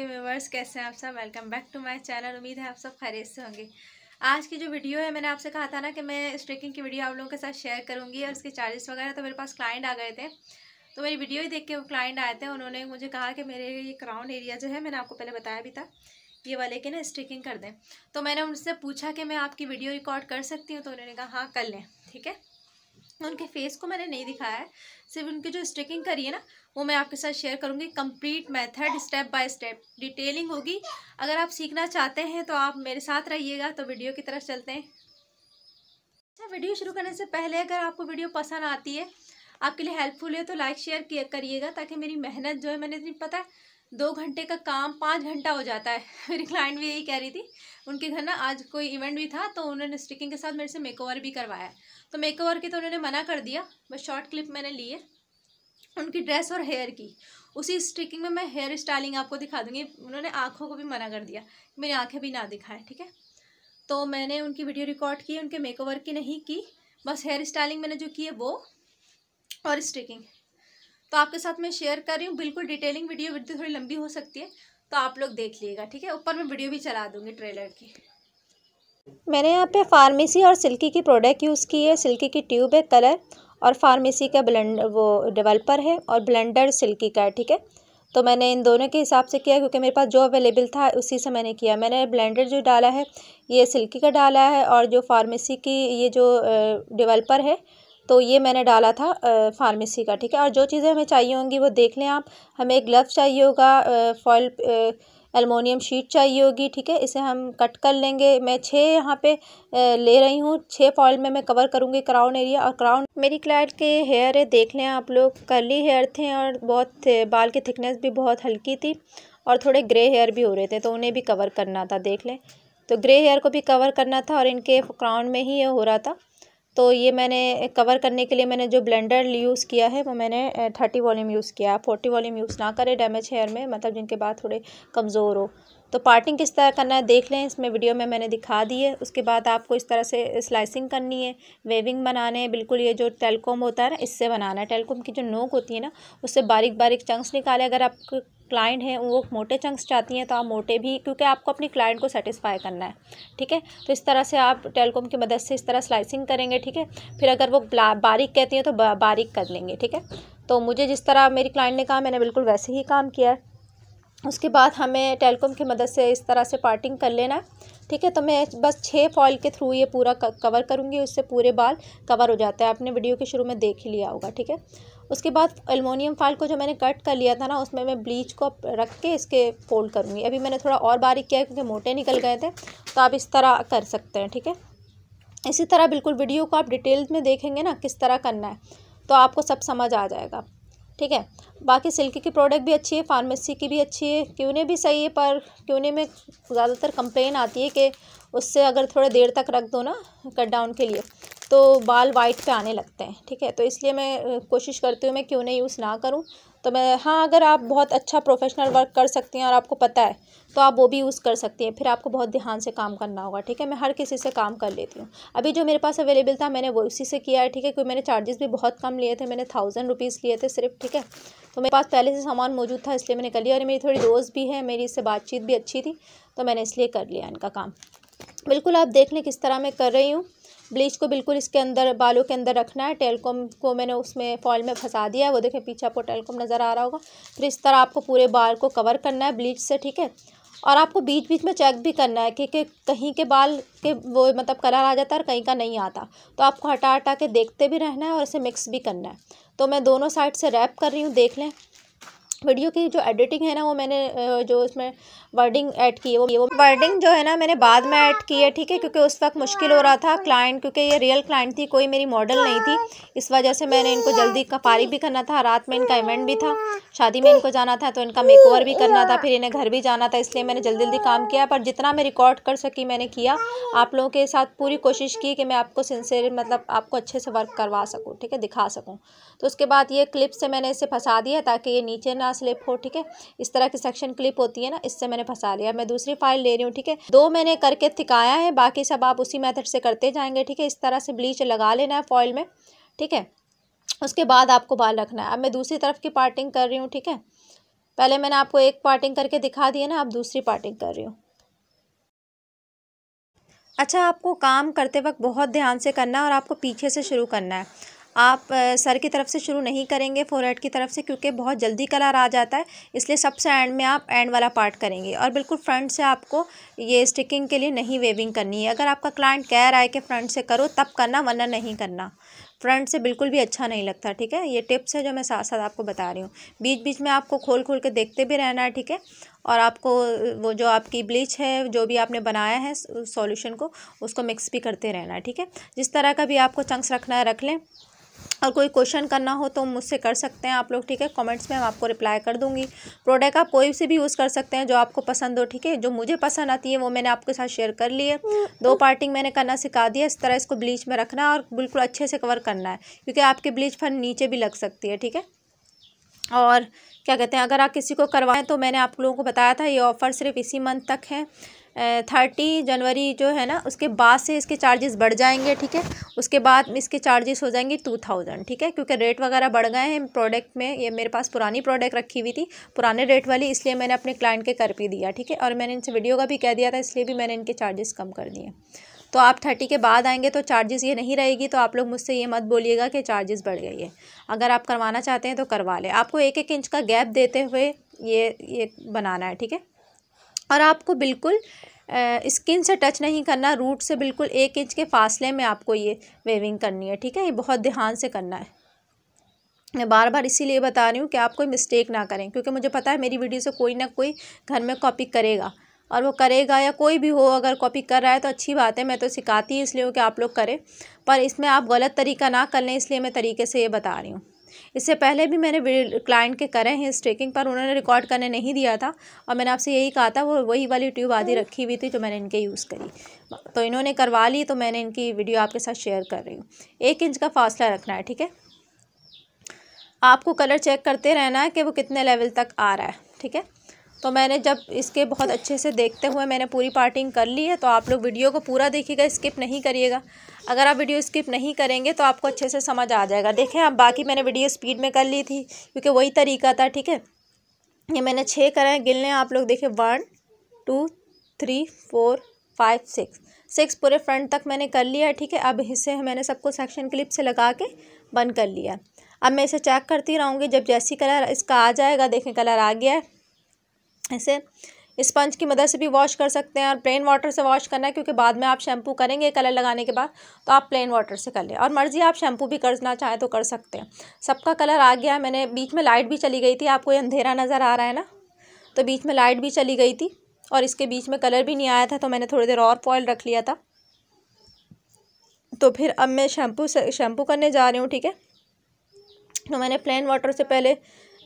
के व्यूवर्स कैसे हैं आप सब welcome back to my channel उम्मीद है आप सब खैरियत से होंगे आज की जो वीडियो है मैंने आपसे कहा था ना कि मैं स्ट्रिकिंग की वीडियो आप लोगों के साथ शेयर करूंगी और उसके चार्जेस वगैरह तो मेरे पास क्लाइंट आ गए थे तो मेरी वीडियो ही देख के वो क्लाइंट आए थे उन्होंने मुझे कहा कि मेरे ये क्राउन एरिया जो है मैंने आपको पहले बताया भी था ये वाले के ना स्ट्रिकिंग कर दें तो मैंने उनसे पूछा कि मैं आपकी वीडियो रिकॉर्ड कर सकती हूँ तो उन्होंने कहा हाँ कर लें ठीक है उनके फेस को मैंने नहीं दिखाया है सिर्फ उनकी जो स्टिकिंग करी है ना वो मैं आपके साथ शेयर करूँगी complete method step by step detailing होगी अगर आप सीखना चाहते हैं तो आप मेरे साथ रहिएगा तो वीडियो की तरफ चलते हैं अच्छा वीडियो शुरू करने से पहले अगर आपको वीडियो पसंद आती है आपके लिए हेल्पफुल है तो लाइक शेयर करिएगा ताकि मेरी मेहनत जो है मैंने पता है दो घंटे का काम पाँच घंटा हो जाता है मेरी क्लाइंट भी यही कह रही थी उनके घर ना आज कोई इवेंट भी था तो उन्होंने स्टिकिंग के साथ मेरे से मेकओवर भी करवाया तो मेकओवर की तो उन्होंने मना कर दिया बस शॉर्ट क्लिप मैंने लिए उनकी ड्रेस और हेयर की उसी स्टिकिंग में मैं हेयर स्टाइलिंग आपको दिखा दूँगी उन्होंने आँखों को भी मना कर दिया मेरी आँखें भी ना दिखाएं ठीक है तो मैंने उनकी वीडियो रिकॉर्ड की उनके मेकओवर की नहीं की बस हेयर स्टाइलिंग मैंने जो की है वो और स्टिकिंग तो आपके साथ मैं शेयर कर रही हूँ बिल्कुल डिटेलिंग वीडियो वीडियो थोड़ी लंबी हो सकती है तो आप लोग देख लीजिएगा ठीक है ऊपर मैं वीडियो भी चला दूँगी ट्रेलर की मैंने यहाँ पे फार्मेसी और सिल्की की प्रोडक्ट यूज़ की है सिल्की की ट्यूब है कलर और फार्मेसी का ब्लेंड वो डेवलपर है और ब्लेंडर सिल्की का है ठीक है तो मैंने इन दोनों के हिसाब से किया क्योंकि मेरे पास जो अवेलेबल था उसी से मैंने किया मैंने ब्लेंडर जो डाला है ये सिल्की का डाला है और जो फार्मेसी की ये जो डिवेल्पर है तो ये मैंने डाला था फार्मेसी का ठीक है और जो चीज़ें हमें चाहिए होंगी वो देख लें आप हमें ग्लव चाहिए होगा फॉल एलमोनियम शीट चाहिए होगी ठीक है इसे हम कट कर लेंगे मैं छः यहाँ पे ले रही हूँ छः फॉल में मैं कवर करूँगी क्राउन एरिया और क्राउन मेरी क्लाइंट के हेयर है देख लें आप लोग कर्ली हेयर थे और बहुत बाल की थिकनेस भी बहुत हल्की थी और थोड़े ग्रे हेयर भी हो रहे थे तो उन्हें भी कवर करना था देख लें तो ग्रे हेयर को भी कवर करना था और इनके क्राउन में ही ये हो रहा था तो ये मैंने कवर करने के लिए मैंने जो ब्लेंडर यूज़ किया है वो मैंने थर्टी वॉल्यूम यूज़ किया फोर्टी वॉल्यूम यूज़ ना करें डैमेज हेयर में मतलब जिनके बाद थोड़े कमज़ोर हो तो पार्टिंग किस तरह करना है देख लें इसमें वीडियो में मैंने दिखा दी है उसके बाद आपको इस तरह से स्लाइसिंग करनी है वेविंग बनाने हैं बिल्कुल ये जो टेलकॉम होता है ना इससे बनाना है टेलकॉम की जो नोक होती है ना उससे बारीक बारीक चंक्स निकाले अगर आप क्लाइंट हैं वो मोटे चंक्स चाहती हैं तो आप मोटे भी क्योंकि आपको अपनी क्लाइंट को सेटिस्फाई करना है ठीक है तो इस तरह से आप टेलकॉम की मदद से इस तरह स्लाइसिंग करेंगे ठीक है फिर अगर वो बारीक कहती हैं तो बारीक कर लेंगे ठीक है तो मुझे जिस तरह मेरी क्लाइंट ने कहा मैंने बिल्कुल वैसे ही काम किया है उसके बाद हमें टेलकॉम की मदद से इस तरह से पार्टिंग कर लेना है ठीक है तो मैं बस छः फॉल के थ्रू ये पूरा कवर करूँगी उससे पूरे बाल कवर हो जाता है आपने वीडियो के शुरू में देख ही लिया होगा ठीक है उसके बाद एलमोनियम फॉल को जो मैंने कट कर लिया था ना उसमें मैं ब्लीच को रख के इसके फोल्ड करूँगी अभी मैंने थोड़ा और बारीक किया क्योंकि मोटे निकल गए थे तो आप इस तरह कर सकते हैं ठीक है इसी तरह बिल्कुल वीडियो को आप डिटेल में देखेंगे ना किस तरह करना है तो आपको सब समझ आ जाएगा ठीक है बाकी सिल्क की प्रोडक्ट भी अच्छी है फार्मेसी की भी अच्छी है क्यूने भी सही है पर क्यूने में ज़्यादातर कंप्लेन आती है कि उससे अगर थोड़ा देर तक रख दो ना कट डाउन के लिए तो बाल वाइट पे आने लगते हैं ठीक है तो इसलिए मैं कोशिश करती हूँ मैं क्यों नहीं यूज़ ना करूँ तो मैं हाँ अगर आप बहुत अच्छा प्रोफेशनल वर्क कर सकती हैं और आपको पता है तो आप वो भी यूज़ कर सकती हैं फिर आपको बहुत ध्यान से काम करना होगा ठीक है मैं हर किसी से काम कर लेती हूँ अभी जो मेरे पास अवेलेबल था मैंने वो उसी से किया है ठीक है क्योंकि मैंने चार्जेस भी बहुत कम लिए थे मैंने थाउजेंड रुपीज़ लिए थे सिर्फ ठीक है तो मेरे पास पहले से सामान मौजूद था इसलिए मैंने कर लिया और मेरी थोड़ी दोस्त भी है मेरी इससे बातचीत भी अच्छी थी तो मैंने इसलिए कर लिया इनका काम बिल्कुल आप देख लें किस तरह मैं कर रही हूँ ब्लीच को बिल्कुल इसके अंदर बालों के अंदर रखना है टेलकॉम को मैंने उसमें फॉल में फंसा दिया है वो देखें पीछे आपको टेलकॉम नज़र आ रहा होगा फिर इस तरह आपको पूरे बाल को कवर करना है ब्लीच से ठीक है और आपको बीच बीच में चेक भी करना है कि, कि कहीं के बाल के वो मतलब कलर आ जाता है और कहीं का नहीं आता तो आपको हटा हटा के देखते भी रहना है और इसे मिक्स भी करना है तो मैं दोनों साइड से रैप कर रही हूँ देख लें वीडियो की जो एडिटिंग है ना वो मैंने जो इसमें वर्डिंग ऐड की है वो वो वर्डिंग जो है ना मैंने बाद में ऐड की है ठीक है क्योंकि उस वक्त मुश्किल हो रहा था क्लाइंट क्योंकि ये रियल क्लाइंट थी कोई मेरी मॉडल नहीं थी इस वजह से मैंने इनको जल्दी कपारी भी करना था रात में इनका इवेंट भी था शादी में इनको जाना था तो इनका मेक भी करना था फिर इन्हें घर भी जाना था इसलिए मैंने जल्दी जल्दी काम किया पर जितना मैं रिकॉर्ड कर सकी मैंने किया आप लोगों के साथ पूरी कोशिश की कि मैं आपको सिंसेर मतलब आपको अच्छे से वर्क करवा सकूँ ठीक है दिखा सकूँ तो उसके बाद ये क्लिप से मैंने इसे फंसा दिया ताकि ये नीचे ना यहाँ स्लिप हो ठीक है इस तरह की सेक्शन क्लिप होती है ना इससे मैंने फंसा लिया मैं दूसरी फाइल ले रही हूँ ठीक है दो मैंने करके थिकाया है बाकी सब आप उसी मेथड से करते जाएंगे ठीक है इस तरह से ब्लीच लगा लेना है फॉइल में ठीक है उसके बाद आपको बाल रखना है अब मैं दूसरी तरफ की पार्टिंग कर रही हूँ ठीक है पहले मैंने आपको एक पार्टिंग करके दिखा दी है ना आप दूसरी पार्टिंग कर रही हूँ अच्छा आपको काम करते वक्त बहुत ध्यान से करना है और आपको पीछे से शुरू करना है आप सर की तरफ से शुरू नहीं करेंगे फोरहेड की तरफ से क्योंकि बहुत जल्दी कलर आ जाता है इसलिए सबसे एंड में आप एंड वाला पार्ट करेंगे और बिल्कुल फ्रंट से आपको ये स्टिकिंग के लिए नहीं वेविंग करनी है अगर आपका क्लाइंट कह रहा है कि फ्रंट से करो तब करना वरना नहीं करना फ्रंट से बिल्कुल भी अच्छा नहीं लगता ठीक है ये टिप्स है जो मैं साथ साथ आपको बता रही हूँ बीच बीच में आपको खोल खोल के देखते भी रहना है ठीक है और आपको वो जो आपकी ब्लीच है जो भी आपने बनाया है सॉल्यूशन को उसको मिक्स भी करते रहना है ठीक है जिस तरह का भी आपको चंक्स रखना है रख लें और कोई क्वेश्चन करना हो तो मुझसे कर सकते हैं आप लोग ठीक है कमेंट्स में हम आपको रिप्लाई कर दूंगी प्रोडक्ट आप कोई से भी यूज़ कर सकते हैं जो आपको पसंद हो ठीक है जो मुझे पसंद आती है वो मैंने आपके साथ शेयर कर ली है दो पार्टिंग मैंने करना सिखा दिया इस तरह इसको ब्लीच में रखना और बिल्कुल अच्छे से कवर करना है क्योंकि आपकी ब्लीच फन नीचे भी लग सकती है ठीक है और क्या कहते हैं अगर आप किसी को करवाएं तो मैंने आप लोगों को बताया था ये ऑफ़र सिर्फ इसी मंथ तक है थर्टी जनवरी जो है ना उसके बाद से इसके चार्जेस बढ़ जाएंगे ठीक है उसके बाद इसके चार्जेस हो जाएंगे टू थाउजेंड ठीक है क्योंकि रेट वगैरह बढ़ गए हैं प्रोडक्ट में ये मेरे पास पुरानी प्रोडक्ट रखी हुई थी पुराने रेट वाली इसलिए मैंने अपने क्लाइंट के कर भी दिया ठीक है और मैंने इनसे वीडियो का भी कह दिया था इसलिए भी मैंने इनके चार्जेस कम कर दिए तो आप थर्टी के बाद आएंगे तो चार्जेस ये नहीं रहेगी तो आप लोग मुझसे ये मत बोलिएगा कि चार्जेस बढ़ गई है अगर आप करवाना चाहते हैं तो करवा लें आपको एक एक इंच का गैप देते हुए ये ये बनाना है ठीक है और आपको बिल्कुल स्किन से टच नहीं करना रूट से बिल्कुल एक इंच के फासले में आपको ये वेविंग करनी है ठीक है ये बहुत ध्यान से करना है मैं बार बार इसीलिए बता रही हूँ कि आप कोई मिस्टेक ना करें क्योंकि मुझे पता है मेरी वीडियो से कोई ना कोई घर में कॉपी करेगा और वो करेगा या कोई भी हो अगर कॉपी कर रहा है तो अच्छी बात है मैं तो सिखाती हूँ इसलिए हूँ कि आप लोग करें पर इसमें आप गलत तरीका ना कर लें इसलिए मैं तरीके से ये बता रही हूँ इससे पहले भी मैंने क्लाइंट के करे हैं स्टेकिंग पर उन्होंने रिकॉर्ड करने नहीं दिया था और मैंने आपसे यही कहा था वो वही वाली ट्यूब आधी हम्म। रखी हुई थी जो मैंने इनके यूज़ करी तो इन्होंने करवा ली तो मैंने इनकी वीडियो आपके साथ शेयर कर रही हूँ एक इंच का फासला रखना है ठीक है आपको कलर चेक करते रहना है कि वो कितने लेवल तक आ रहा है ठीक है तो मैंने जब इसके बहुत अच्छे से देखते हुए मैंने पूरी पार्टिंग कर ली है तो आप लोग वीडियो को पूरा देखिएगा स्किप नहीं करिएगा अगर आप वीडियो स्किप नहीं करेंगे तो आपको अच्छे से समझ आ जाएगा देखें आप बाकी मैंने वीडियो स्पीड में कर ली थी क्योंकि वही तरीका था ठीक है ये मैंने छः करा है गिलने आप लोग देखें one two three four five six six पूरे फ्रंट तक मैंने कर लिया ठीक है अब हिस्से मैंने सबको सेक्शन क्लिप से लगा के बंद कर लिया अब मैं इसे चेक करती रहूँगी जब जैसी कलर इसका आ जाएगा देखें कलर आ गया है ऐसे स्पंज की मदद से भी वॉश कर सकते हैं और प्लेन वाटर से वॉश करना है क्योंकि बाद में आप शैम्पू करेंगे कलर लगाने के बाद तो आप प्लेन वाटर से कर लें और मर्ज़ी आप शैम्पू भी करना चाहें तो कर सकते हैं सबका कलर आ गया है मैंने बीच में लाइट भी चली गई थी आपको अंधेरा नज़र आ रहा है ना तो बीच में लाइट भी चली गई थी और इसके बीच में कलर भी नहीं आया था तो मैंने थोड़ी देर और फॉयल रख लिया था तो फिर अब मैं शैम्पू शैम्पू करने जा रही हूँ ठीक है तो मैंने प्लेन वाटर से पहले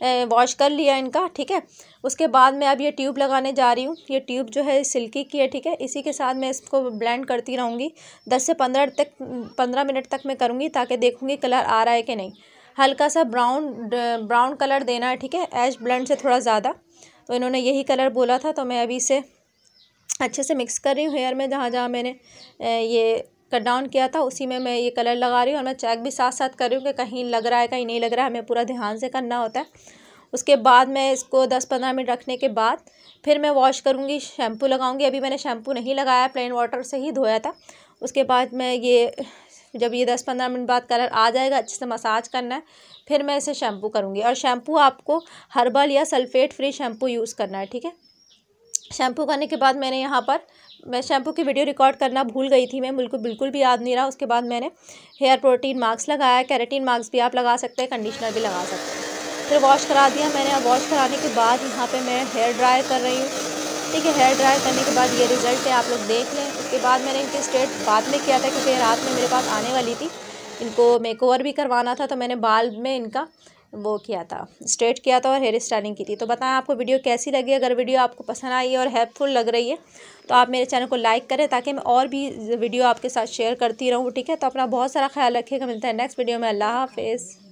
वॉश कर लिया इनका ठीक है उसके बाद मैं अब ये ट्यूब लगाने जा रही हूँ ये ट्यूब जो है सिल्की की है ठीक है इसी के साथ मैं इसको ब्लेंड करती रहूँगी दस से पंद्रह तक पंद्रह मिनट तक मैं करूँगी ताकि देखूँगी कलर आ रहा है कि नहीं हल्का सा ब्राउन ब्राउन कलर देना है ठीक है एश ब्लेंड से थोड़ा ज़्यादा तो इन्होंने यही कलर बोला था तो मैं अभी इसे अच्छे से मिक्स कर रही हूँ हेयर में जहाँ जहाँ मैंने ये कट डाउन किया था उसी में मैं ये कलर लगा रही हूँ और मैं चेक भी साथ साथ कर रही हूँ कि कहीं लग रहा है कहीं नहीं लग रहा है हमें पूरा ध्यान से करना होता है उसके बाद मैं इसको दस पंद्रह मिनट रखने के बाद फिर मैं वॉश करूँगी शैम्पू लगाऊँगी अभी मैंने शैम्पू नहीं लगाया प्लेन वाटर से ही धोया था उसके बाद मैं ये जब ये दस पंद्रह मिनट बाद कलर आ जाएगा अच्छे से मसाज करना है फिर मैं इसे शैम्पू करूँगी और शैम्पू आपको हर्बल या सल्फ़ेट फ्री शैम्पू यूज़ करना है ठीक है शैम्पू करने के बाद मैंने यहाँ पर मैं शैम्पू की वीडियो रिकॉर्ड करना भूल गई थी मैं बिल्कुल बिल्कुल भी याद नहीं रहा उसके बाद मैंने हेयर प्रोटीन मार्क्स लगाया कैरेटीन मार्क्स भी आप लगा सकते हैं कंडीशनर भी लगा सकते हैं फिर वॉश करा दिया मैंने अब वॉश कराने के बाद यहाँ पे मैं हेयर ड्रायर कर रही हूँ ठीक है हेयर ड्रायर करने के बाद ये रिज़ल्ट है आप लोग देख लें उसके बाद मैंने इनके स्टेट बाद में किया था क्योंकि रात में मेरे पास आने वाली थी इनको मेकओवर भी करवाना था तो मैंने बाल में इनका वो किया था स्ट्रेट किया था और हेयर स्टाइलिंग की थी तो बताएं आपको वीडियो कैसी लगी अगर वीडियो आपको पसंद आई है और हेल्पफुल लग रही है तो आप मेरे चैनल को लाइक करें ताकि मैं और भी वीडियो आपके साथ शेयर करती रहूँ ठीक है तो अपना बहुत सारा ख्याल रखिएगा मिलता है नेक्स्ट वीडियो में अल्लाह हाफिज़